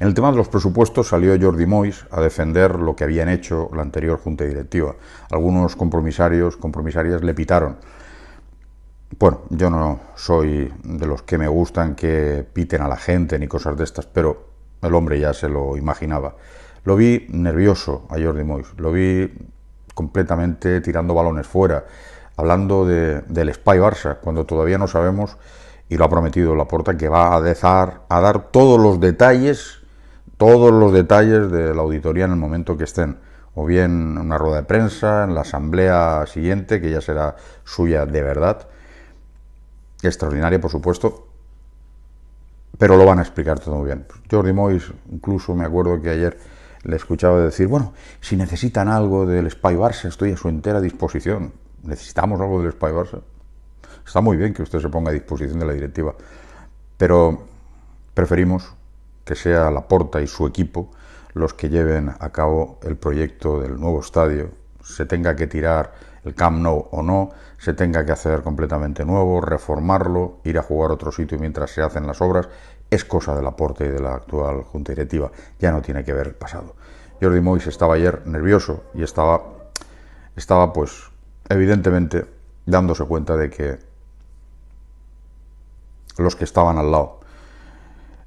En el tema de los presupuestos salió Jordi Mois a defender lo que habían hecho la anterior junta directiva. Algunos compromisarios, compromisarias le pitaron. Bueno, yo no soy de los que me gustan que piten a la gente ni cosas de estas, pero el hombre ya se lo imaginaba. Lo vi nervioso a Jordi Mois, lo vi completamente tirando balones fuera, hablando del Spy Barça, cuando todavía no sabemos, y lo ha prometido Laporta, que va a, dejar, a dar todos los detalles todos los detalles de la auditoría en el momento que estén, o bien en una rueda de prensa, en la asamblea siguiente, que ya será suya de verdad, extraordinaria por supuesto, pero lo van a explicar todo muy bien. Jordi Mois, incluso me acuerdo que ayer le escuchaba decir, bueno, si necesitan algo del Spy Barça, estoy a su entera disposición. Necesitamos algo del Spy Barça. Está muy bien que usted se ponga a disposición de la directiva, pero preferimos que sea Laporta y su equipo los que lleven a cabo el proyecto del nuevo estadio, se tenga que tirar el Camp Nou o no, se tenga que hacer completamente nuevo, reformarlo, ir a jugar otro sitio mientras se hacen las obras, es cosa del aporte y de la actual Junta Directiva, ya no tiene que ver el pasado. Jordi Mois estaba ayer nervioso y estaba, estaba pues evidentemente dándose cuenta de que los que estaban al lado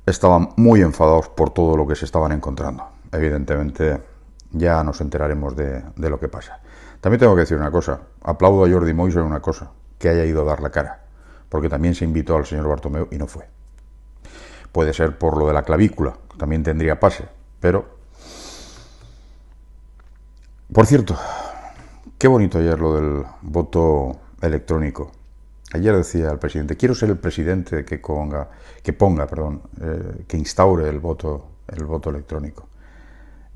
estaban muy enfadados por todo lo que se estaban encontrando. Evidentemente, ya nos enteraremos de, lo que pasa. También tengo que decir una cosa, aplaudo a Jordi Moiso en una cosa, que haya ido a dar la cara, porque también se invitó al señor Bartomeu y no fue. Puede ser por lo de la clavícula, también tendría pase, pero... Por cierto, qué bonito ayer lo del voto electrónico. Ayer decía el presidente, quiero ser el presidente que, ponga, que perdón, eh, que instaure el voto, el voto electrónico.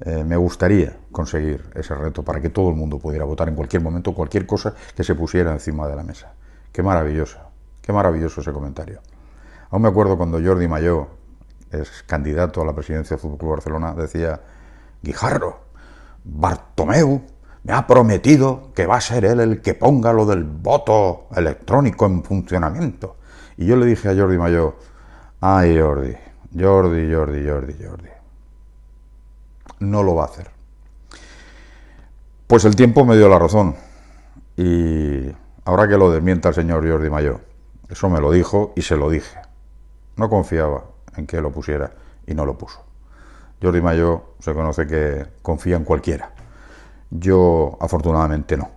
Eh, me gustaría conseguir ese reto para que todo el mundo pudiera votar en cualquier momento cualquier cosa que se pusiera encima de la mesa. Qué maravilloso, qué maravilloso ese comentario. Aún me acuerdo cuando Jordi Mayó, es candidato a la presidencia del Fútbol Barcelona, decía, Guijarro, Bartomeu me ha prometido que va a ser él el que ponga lo del voto electrónico en funcionamiento. Y yo le dije a Jordi Mayo, ay Jordi, Jordi, Jordi, Jordi, Jordi. No lo va a hacer. Pues el tiempo me dio la razón. Y ahora que lo desmienta el señor Jordi Mayo, eso me lo dijo y se lo dije. No confiaba en que lo pusiera y no lo puso. Jordi Mayo se conoce que confía en cualquiera. Yo afortunadamente no.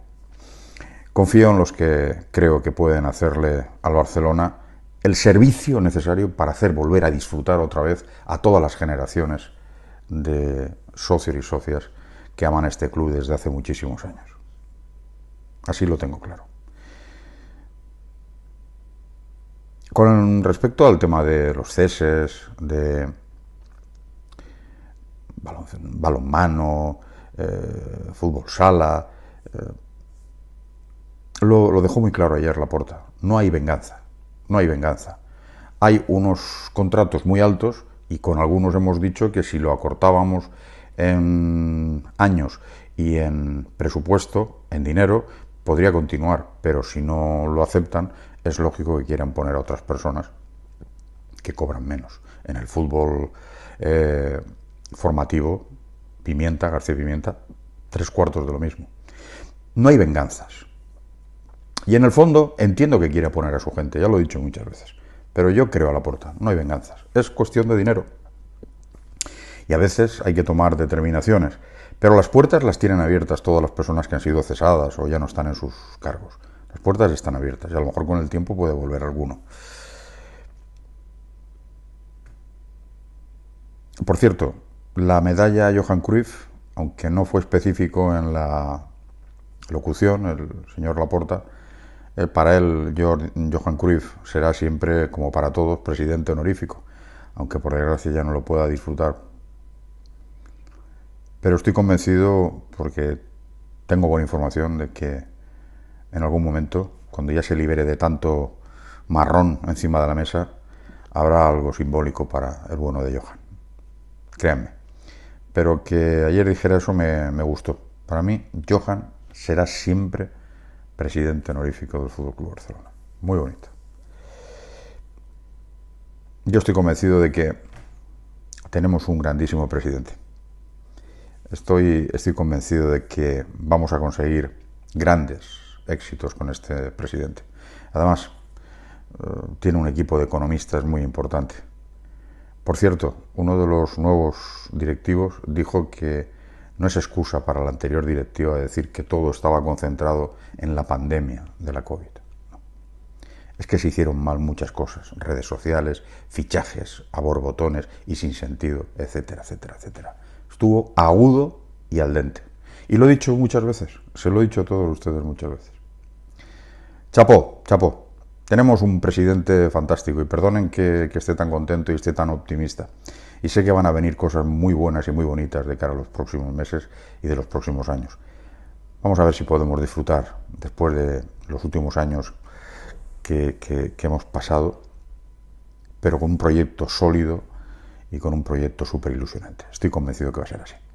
Confío en los que creo que pueden hacerle al Barcelona el servicio necesario para hacer volver a disfrutar otra vez a todas las generaciones de socios y socias que aman este club desde hace muchísimos años. Así lo tengo claro. Con respecto al tema de los ceses, de balonmano, eh, fútbol sala. Eh, lo, dejó muy claro ayer la Laporta. No hay venganza. No hay venganza. Hay unos contratos muy altos y con algunos hemos dicho que si lo acortábamos en años y en presupuesto, en dinero, podría continuar. Pero si no lo aceptan, es lógico que quieran poner a otras personas que cobran menos. En el fútbol eh, formativo Pimienta, García Pimienta, tres cuartos de lo mismo. No hay venganzas. Y en el fondo entiendo que quiere poner a su gente, ya lo he dicho muchas veces, pero yo creo a la puerta, no hay venganzas. Es cuestión de dinero. Y a veces hay que tomar determinaciones, pero las puertas las tienen abiertas todas las personas que han sido cesadas o ya no están en sus cargos. Las puertas están abiertas y a lo mejor con el tiempo puede volver alguno. Por cierto, la medalla Johan Cruyff, aunque no fue específico en la locución, el señor Laporta, eh, para él Johan Cruyff será siempre, como para todos, presidente honorífico, aunque por desgracia ya no lo pueda disfrutar. Pero estoy convencido, porque tengo buena información, de que en algún momento, cuando ya se libere de tanto marrón encima de la mesa, habrá algo simbólico para el bueno de Johan. Créanme. Pero que ayer dijera eso me, gustó. Para mí, Johan será siempre presidente honorífico del Fútbol Club Barcelona. Muy bonito. Yo estoy convencido de que tenemos un grandísimo presidente. Estoy, estoy convencido de que vamos a conseguir grandes éxitos con este presidente. Además, eh, tiene un equipo de economistas muy importante. Por cierto, uno de los nuevos directivos dijo que no es excusa para la anterior directiva decir que todo estaba concentrado en la pandemia de la COVID. Es que se hicieron mal muchas cosas, redes sociales, fichajes a borbotones y sin sentido, etcétera, etcétera, etcétera. Estuvo agudo y al dente. Y lo he dicho muchas veces, se lo he dicho a todos ustedes muchas veces. Chapó, chapó. Tenemos un presidente fantástico y perdonen que, esté tan contento y esté tan optimista. Y sé que van a venir cosas muy buenas y muy bonitas de cara a los próximos meses y de los próximos años. Vamos a ver si podemos disfrutar después de los últimos años que, que hemos pasado, pero con un proyecto sólido y con un proyecto súper ilusionante. Estoy convencido que va a ser así.